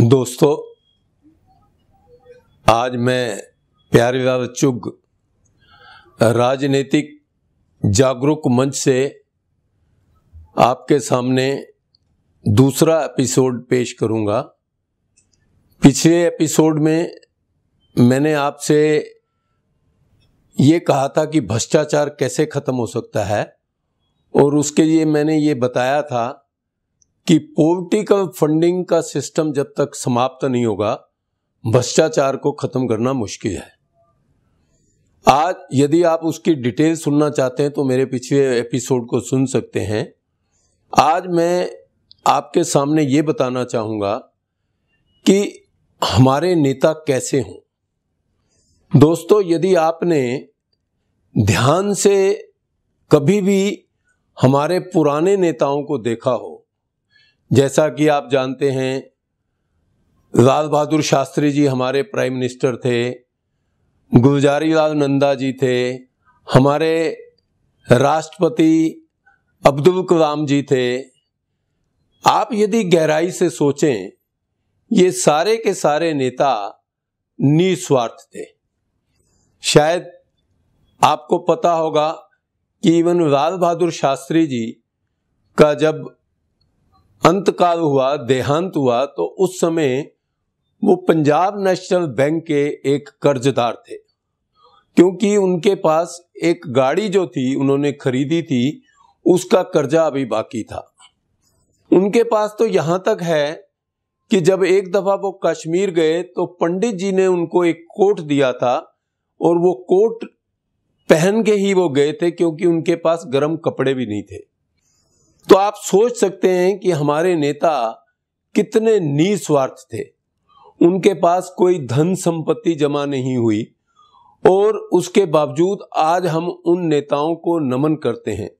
दोस्तों आज मैं प्यारेलाल चुग राजनीतिक जागरूक मंच से आपके सामने दूसरा एपिसोड पेश करूंगा पिछले एपिसोड में मैंने आपसे ये कहा था कि भ्रष्टाचार कैसे ख़त्म हो सकता है और उसके लिए मैंने ये बताया था कि पोवर्टी का फंडिंग का सिस्टम जब तक समाप्त नहीं होगा भ्रष्टाचार को खत्म करना मुश्किल है आज यदि आप उसकी डिटेल सुनना चाहते हैं तो मेरे पिछले एपिसोड को सुन सकते हैं आज मैं आपके सामने ये बताना चाहूँगा कि हमारे नेता कैसे हों दोस्तों यदि आपने ध्यान से कभी भी हमारे पुराने नेताओं को देखा हो जैसा कि आप जानते हैं लाल बहादुर शास्त्री जी हमारे प्राइम मिनिस्टर थे गुलजारी लाल नंदा जी थे हमारे राष्ट्रपति अब्दुल कलाम जी थे आप यदि गहराई से सोचें ये सारे के सारे नेता निस्वार्थ थे शायद आपको पता होगा कि इवन लाल बहादुर शास्त्री जी का जब अंतकाल हुआ देहांत हुआ तो उस समय वो पंजाब नेशनल बैंक के एक कर्जदार थे क्योंकि उनके पास एक गाड़ी जो थी उन्होंने खरीदी थी उसका कर्जा अभी बाकी था उनके पास तो यहां तक है कि जब एक दफा वो कश्मीर गए तो पंडित जी ने उनको एक कोट दिया था और वो कोट पहन के ही वो गए थे क्योंकि उनके पास गर्म कपड़े भी नहीं थे तो आप सोच सकते हैं कि हमारे नेता कितने निस्वार्थ थे उनके पास कोई धन संपत्ति जमा नहीं हुई और उसके बावजूद आज हम उन नेताओं को नमन करते हैं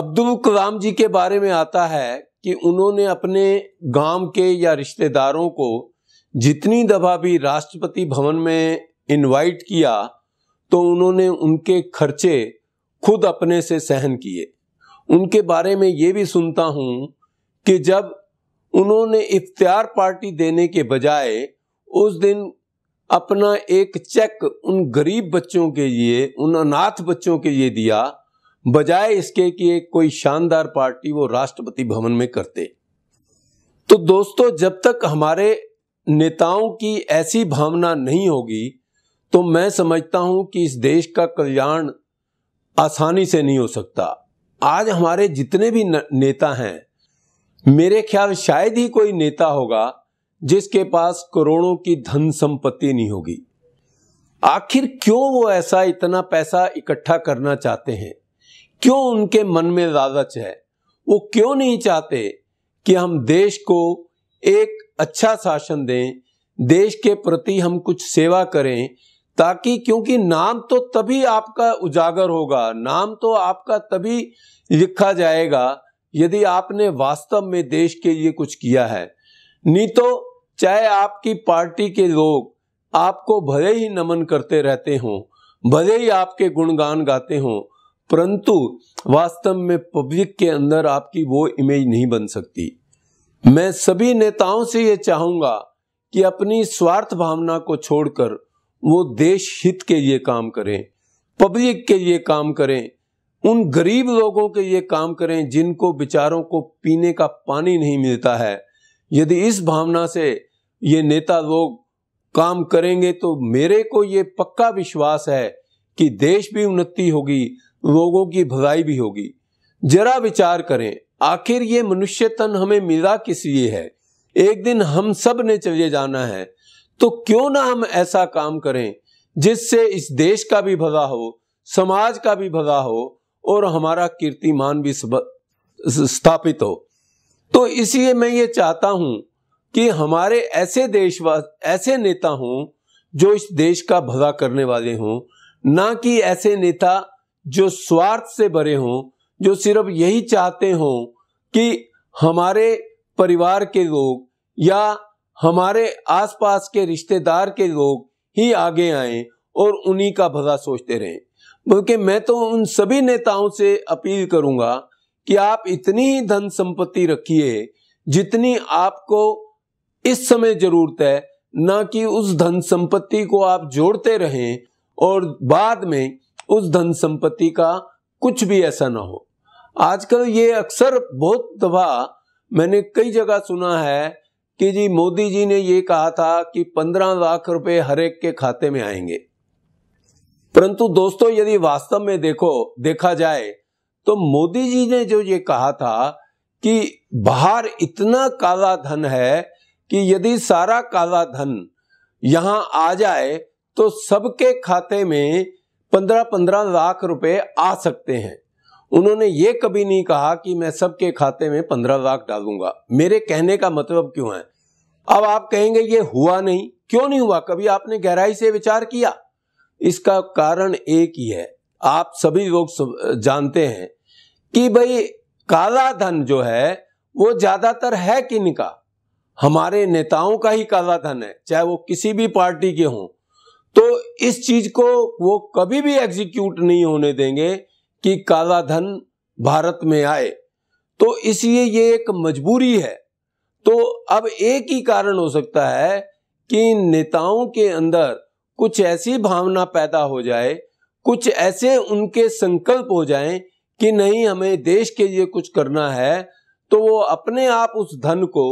अब्दुल कलाम जी के बारे में आता है कि उन्होंने अपने गांव के या रिश्तेदारों को जितनी दफा भी राष्ट्रपति भवन में इनवाइट किया तो उन्होंने उनके खर्चे खुद अपने से सहन किए उनके बारे में ये भी सुनता हूँ कि जब उन्होंने इफ्तार पार्टी देने के बजाय उस दिन अपना एक चेक उन गरीब बच्चों के लिए उन अनाथ बच्चों के लिए दिया बजाय इसके कि एक कोई शानदार पार्टी वो राष्ट्रपति भवन में करते तो दोस्तों जब तक हमारे नेताओं की ऐसी भावना नहीं होगी तो मैं समझता हूं कि इस देश का कल्याण आसानी से नहीं हो सकता आज हमारे जितने भी नेता हैं मेरे ख्याल शायद ही कोई नेता होगा जिसके पास करोड़ों की धन संपत्ति नहीं होगी आखिर क्यों वो ऐसा इतना पैसा इकट्ठा करना चाहते हैं क्यों उनके मन में लालच है वो क्यों नहीं चाहते कि हम देश को एक अच्छा शासन दें देश के प्रति हम कुछ सेवा करें ताकि क्योंकि नाम तो तभी आपका उजागर होगा नाम तो आपका तभी लिखा जाएगा यदि आपने वास्तव में देश के लिए कुछ किया है नहीं तो चाहे आपकी पार्टी के लोग आपको भले ही नमन करते रहते हों भले ही आपके गुणगान गाते हों परंतु वास्तव में पब्लिक के अंदर आपकी वो इमेज नहीं बन सकती मैं सभी नेताओं से ये चाहूंगा कि अपनी स्वार्थ भावना को छोड़कर वो देश हित के लिए काम करें पब्लिक के लिए काम करें उन गरीब लोगों के लिए काम करें जिनको बेचारों को पीने का पानी नहीं मिलता है यदि इस भावना से ये नेता लोग काम करेंगे तो मेरे को ये पक्का विश्वास है कि देश भी उन्नति होगी लोगों की भलाई भी होगी जरा विचार करें आखिर ये मनुष्य तन हमें मिला किस लिए है एक दिन हम सब ने चले जाना है तो क्यों ना हम ऐसा काम करें जिससे इस देश का भी भला हो समाज का भी भला हो और हमारा कीर्तिमान भी स्थापित हो तो इसलिए मैं ये चाहता हूं कि हमारे ऐसे देशवास ऐसे नेता हों जो इस देश का भला करने वाले हों ना कि ऐसे नेता जो स्वार्थ से भरे हों जो सिर्फ यही चाहते हों कि हमारे परिवार के लोग या हमारे आसपास के रिश्तेदार के लोग ही आगे आए और उन्हीं का भला सोचते रहें बल्कि मैं तो उन सभी नेताओं से अपील करूंगा कि आप इतनी ही धन संपत्ति रखिए जितनी आपको इस समय जरूरत है ना कि उस धन संपत्ति को आप जोड़ते रहें और बाद में उस धन संपत्ति का कुछ भी ऐसा ना हो आजकल ये अक्सर बहुत दफा मैंने कई जगह सुना है कि जी मोदी जी ने ये कहा था कि पंद्रह लाख रुपए हरेक के खाते में आएंगे परंतु दोस्तों यदि वास्तव में देखो देखा जाए तो मोदी जी ने जो ये कहा था कि बाहर इतना काला धन है कि यदि सारा काला धन यहां आ जाए तो सबके खाते में पंद्रह पंद्रह लाख रुपए आ सकते हैं उन्होंने ये कभी नहीं कहा कि मैं सबके खाते में पंद्रह लाख डालूंगा मेरे कहने का मतलब क्यों है अब आप कहेंगे ये हुआ नहीं क्यों नहीं हुआ कभी आपने गहराई से विचार किया इसका कारण एक ही है आप सभी लोग जानते हैं कि भाई काला धन जो है वो ज्यादातर है किन का हमारे नेताओं का ही काला धन है चाहे वो किसी भी पार्टी के हों तो इस चीज को वो कभी भी एग्जीक्यूट नहीं होने देंगे कि काला धन भारत में आए तो इसलिए ये एक मजबूरी है तो अब एक ही कारण हो सकता है कि नेताओं के अंदर कुछ ऐसी भावना पैदा हो जाए कुछ ऐसे उनके संकल्प हो जाएं कि नहीं हमें देश के लिए कुछ करना है तो वो अपने आप उस धन को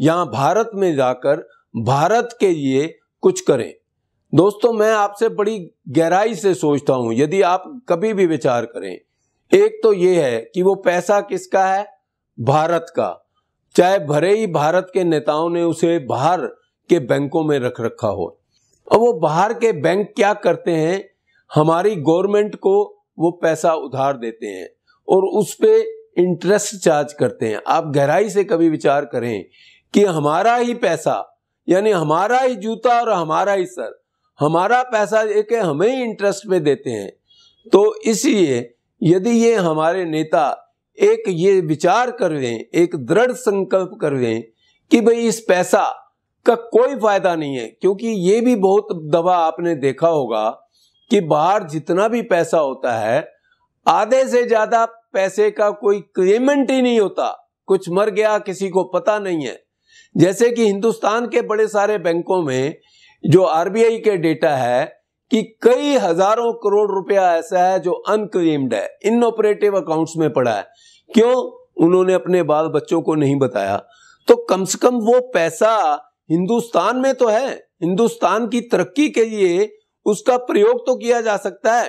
यहाँ भारत में जाकर भारत के लिए कुछ करें दोस्तों मैं आपसे बड़ी गहराई से सोचता हूं यदि आप कभी भी विचार करें एक तो ये है कि वो पैसा किसका है भारत का चाहे भरे ही भारत के नेताओं ने उसे बाहर के बैंकों में रख रखा हो और वो बाहर के बैंक क्या करते हैं हमारी गवर्नमेंट को वो पैसा उधार देते हैं और उस पर इंटरेस्ट चार्ज करते हैं आप गहराई से कभी विचार करें कि हमारा ही पैसा यानी हमारा ही जूता और हमारा ही सर हमारा पैसा एक हमें ही इंटरेस्ट पे देते हैं तो इसलिए यदि ये हमारे नेता एक ये विचार कर लें एक दृढ़ संकल्प कर लें कि भाई इस पैसा का कोई फायदा नहीं है क्योंकि ये भी बहुत दवा आपने देखा होगा कि बाहर जितना भी पैसा होता है आधे से ज्यादा पैसे का कोई क्लेमेंट ही नहीं होता कुछ मर गया किसी को पता नहीं है जैसे कि हिंदुस्तान के बड़े सारे बैंकों में जो आरबीआई के डेटा है कि कई हजारों करोड़ रुपया ऐसा है जो अनक्लेम्ड है इन ऑपरेटिव अकाउंट्स में पड़ा है क्यों उन्होंने अपने बाल बच्चों को नहीं बताया तो कम से कम वो पैसा हिंदुस्तान में तो है हिंदुस्तान की तरक्की के लिए उसका प्रयोग तो किया जा सकता है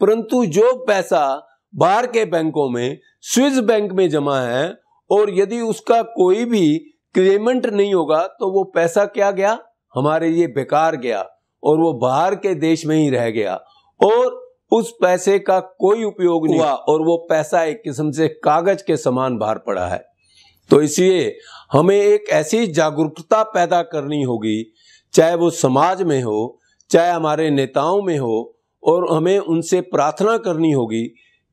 परंतु जो पैसा बाहर के बैंकों में स्विस बैंक में जमा है और यदि उसका कोई भी क्लेमेंट नहीं होगा तो वो पैसा क्या गया हमारे लिए बेकार गया और वो बाहर के देश में ही रह गया और उस पैसे का कोई उपयोग नहीं हुआ और वो पैसा एक किस्म से कागज के समान बाहर पड़ा है तो इसलिए हमें एक ऐसी जागरूकता पैदा करनी होगी चाहे वो समाज में हो चाहे हमारे नेताओं में हो और हमें उनसे प्रार्थना करनी होगी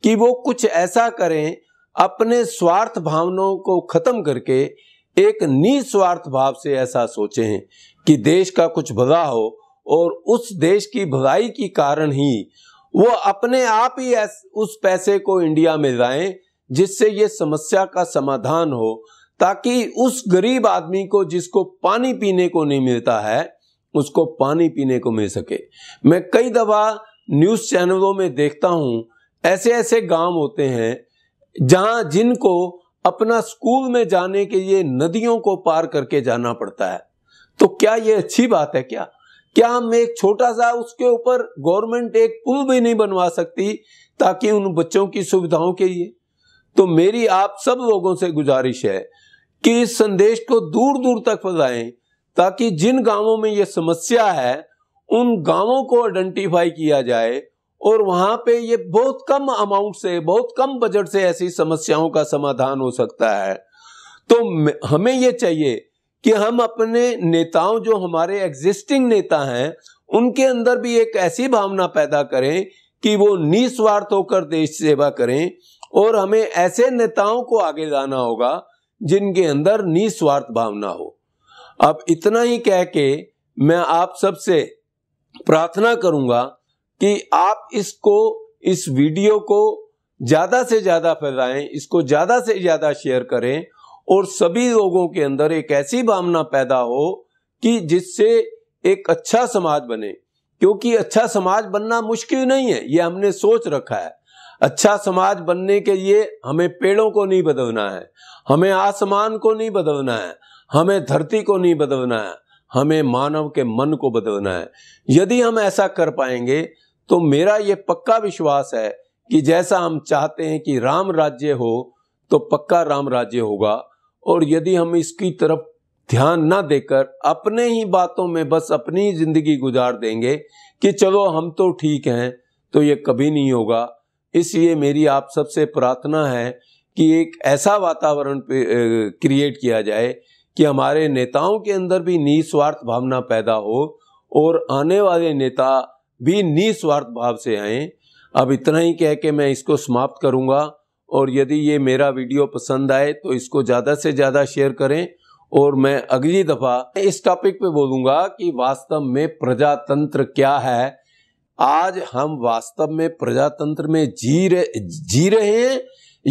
कि वो कुछ ऐसा करें अपने स्वार्थ भावनाओं को खत्म करके एक निस्वार्थ भाव से ऐसा सोचें कि देश का कुछ भला हो और उस देश की भलाई के कारण ही वो अपने आप ही उस पैसे को इंडिया में लाए जिससे ये समस्या का समाधान हो ताकि उस गरीब आदमी को जिसको पानी पीने को नहीं मिलता है उसको पानी पीने को मिल सके मैं कई दफ़ा न्यूज़ चैनलों में देखता हूं ऐसे ऐसे गांव होते हैं जहां जिनको अपना स्कूल में जाने के लिए नदियों को पार करके जाना पड़ता है तो क्या ये अच्छी बात है क्या क्या हम एक छोटा सा उसके ऊपर गवर्नमेंट एक पुल भी नहीं बनवा सकती ताकि उन बच्चों की सुविधाओं के लिए तो मेरी आप सब लोगों से गुजारिश है कि इस संदेश को दूर दूर तक फैलाएं ताकि जिन गांवों में ये समस्या है उन गांवों को आइडेंटिफाई किया जाए और वहां पे ये बहुत कम अमाउंट से बहुत कम बजट से ऐसी समस्याओं का समाधान हो सकता है तो हमें ये चाहिए कि हम अपने नेताओं जो हमारे एग्जिस्टिंग नेता हैं उनके अंदर भी एक ऐसी भावना पैदा करें कि वो निस्वार्थ होकर देश सेवा करें और हमें ऐसे नेताओं को आगे लाना होगा जिनके अंदर निस्वार्थ भावना हो अब इतना ही कह के मैं आप सबसे प्रार्थना करूंगा कि आप इसको इस वीडियो को ज़्यादा से ज़्यादा फैलाएं इसको ज़्यादा से ज़्यादा शेयर करें और सभी लोगों के अंदर एक ऐसी भावना पैदा हो कि जिससे एक अच्छा समाज बने क्योंकि अच्छा समाज बनना मुश्किल नहीं है ये हमने सोच रखा है अच्छा समाज बनने के लिए हमें पेड़ों को नहीं बदलना है हमें आसमान को नहीं बदलना है हमें धरती को नहीं बदलना है हमें मानव के मन को बदलना है यदि हम ऐसा कर पाएंगे तो मेरा ये पक्का विश्वास है कि जैसा हम चाहते हैं कि राम राज्य हो तो पक्का राम राज्य होगा और यदि हम इसकी तरफ ध्यान ना देकर अपने ही बातों में बस अपनी जिंदगी गुजार देंगे कि चलो हम तो ठीक हैं तो ये कभी नहीं होगा इसलिए मेरी आप सबसे प्रार्थना है कि एक ऐसा वातावरण क्रिएट किया जाए कि हमारे नेताओं के अंदर भी निस्वार्थ भावना पैदा हो और आने वाले नेता भी निस्वार्थ भाव से आए अब इतना ही कह के मैं इसको समाप्त करूंगा और यदि ये मेरा वीडियो पसंद आए तो इसको ज़्यादा से ज़्यादा शेयर करें और मैं अगली दफ़ा इस टॉपिक पे बोलूँगा कि वास्तव में प्रजातंत्र क्या है आज हम वास्तव में प्रजातंत्र में जी रहे जी रहे हैं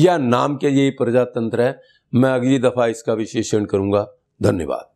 या नाम के ये प्रजातंत्र है मैं अगली दफ़ा इसका विश्लेषण करूँगा धन्यवाद